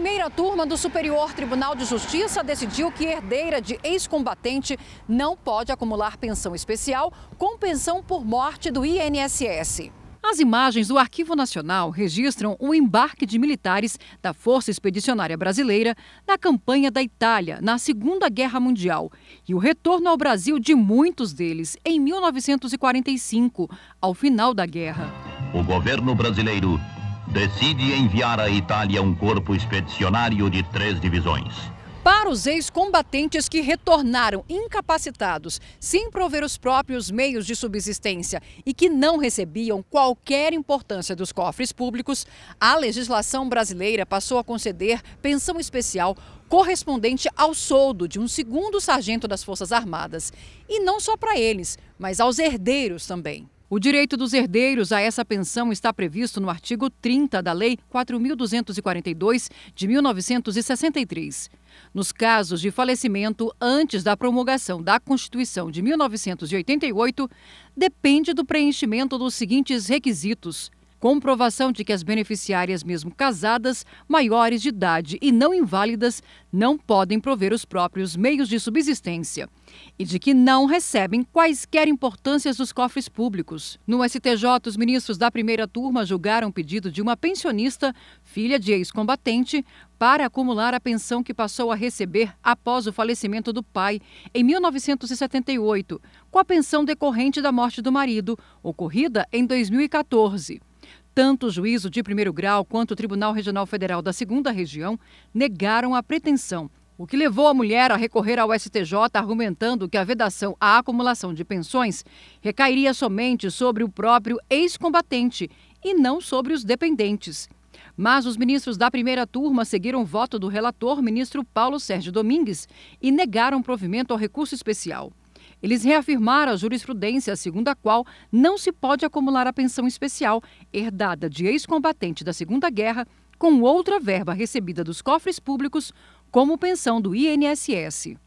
primeira turma do Superior Tribunal de Justiça decidiu que herdeira de ex-combatente não pode acumular pensão especial com pensão por morte do INSS. As imagens do Arquivo Nacional registram o embarque de militares da Força Expedicionária Brasileira na campanha da Itália na Segunda Guerra Mundial e o retorno ao Brasil de muitos deles em 1945, ao final da guerra. O governo brasileiro decide enviar à Itália um corpo expedicionário de três divisões. Para os ex-combatentes que retornaram incapacitados, sem prover os próprios meios de subsistência e que não recebiam qualquer importância dos cofres públicos, a legislação brasileira passou a conceder pensão especial correspondente ao soldo de um segundo sargento das Forças Armadas. E não só para eles, mas aos herdeiros também. O direito dos herdeiros a essa pensão está previsto no artigo 30 da Lei 4.242, de 1963. Nos casos de falecimento antes da promulgação da Constituição de 1988, depende do preenchimento dos seguintes requisitos: comprovação de que as beneficiárias, mesmo casadas, maiores de idade e não inválidas, não podem prover os próprios meios de subsistência e de que não recebem quaisquer importâncias dos cofres públicos. No STJ, os ministros da primeira turma julgaram o pedido de uma pensionista, filha de ex-combatente, para acumular a pensão que passou a receber após o falecimento do pai em 1978, com a pensão decorrente da morte do marido, ocorrida em 2014. Tanto o juízo de primeiro grau quanto o Tribunal Regional Federal da Segunda Região negaram a pretensão, o que levou a mulher a recorrer ao STJ argumentando que a vedação à acumulação de pensões recairia somente sobre o próprio ex-combatente e não sobre os dependentes. Mas os ministros da primeira turma seguiram o voto do relator, ministro Paulo Sérgio Domingues, e negaram provimento ao recurso especial. Eles reafirmaram a jurisprudência segundo a qual não se pode acumular a pensão especial herdada de ex-combatente da Segunda Guerra com outra verba recebida dos cofres públicos, como pensão do INSS.